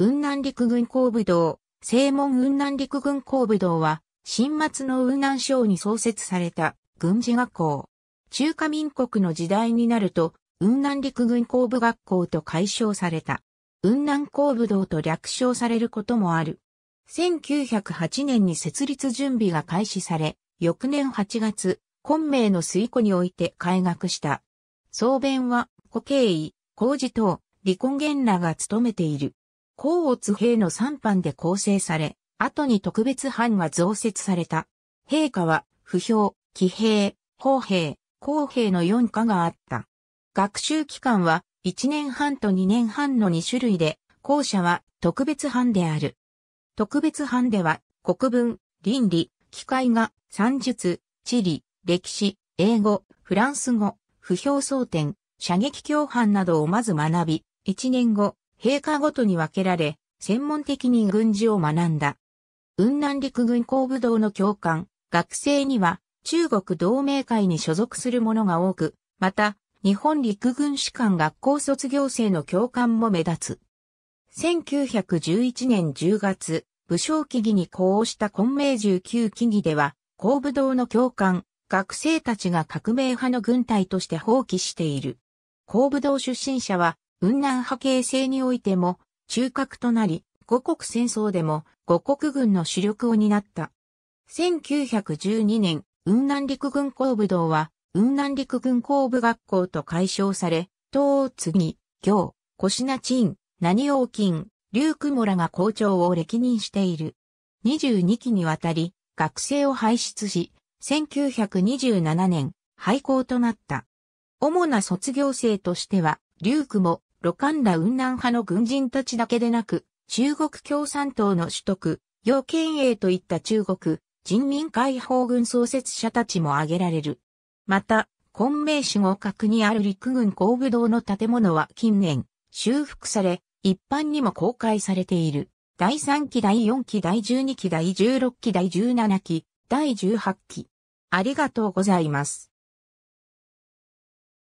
雲南陸軍工部堂、正門雲南陸軍工部堂は、新末の雲南省に創設された軍事学校。中華民国の時代になると、雲南陸軍工部学校と改称された。雲南工部堂と略称されることもある。1908年に設立準備が開始され、翌年8月、昆明の水庫において開学した。総弁は、古慶医、工事等、離婚源らが務めている。甲乙兵の3班で構成され、後に特別班が増設された。陛下は、不評、騎兵、砲兵、公兵の4課があった。学習期間は、1年半と2年半の2種類で、校舎は特別班である。特別班では、国文、倫理、機械が、算術、地理、歴史、英語、フランス語、不評争点、射撃教犯などをまず学び、1年後、陛下ごとに分けられ、専門的に軍事を学んだ。雲南陸軍工部道の教官、学生には中国同盟会に所属する者が多く、また、日本陸軍士官学校卒業生の教官も目立つ。1911年10月、武将記議に呼応した混明19記議では、工部道の教官、学生たちが革命派の軍隊として放棄している。工部道出身者は雲南派形成においても、中核となり、五国戦争でも五国軍の主力を担った。1912年、雲南陸軍工部道は、雲南陸軍工部学校と解消され、東次、行、越名鎮、何王金、龍雲らが校長を歴任している。22期にわたり、学生を輩出し、1927年、廃校となった。主な卒業生としては、龍雲、ロカンダ雲南派の軍人たちだけでなく、中国共産党の取得、要県営といった中国、人民解放軍創設者たちも挙げられる。また、昆明市合格にある陸軍工部堂の建物は近年、修復され、一般にも公開されている。第3期第4期第12期第16期第17期第18期。ありがとうございます。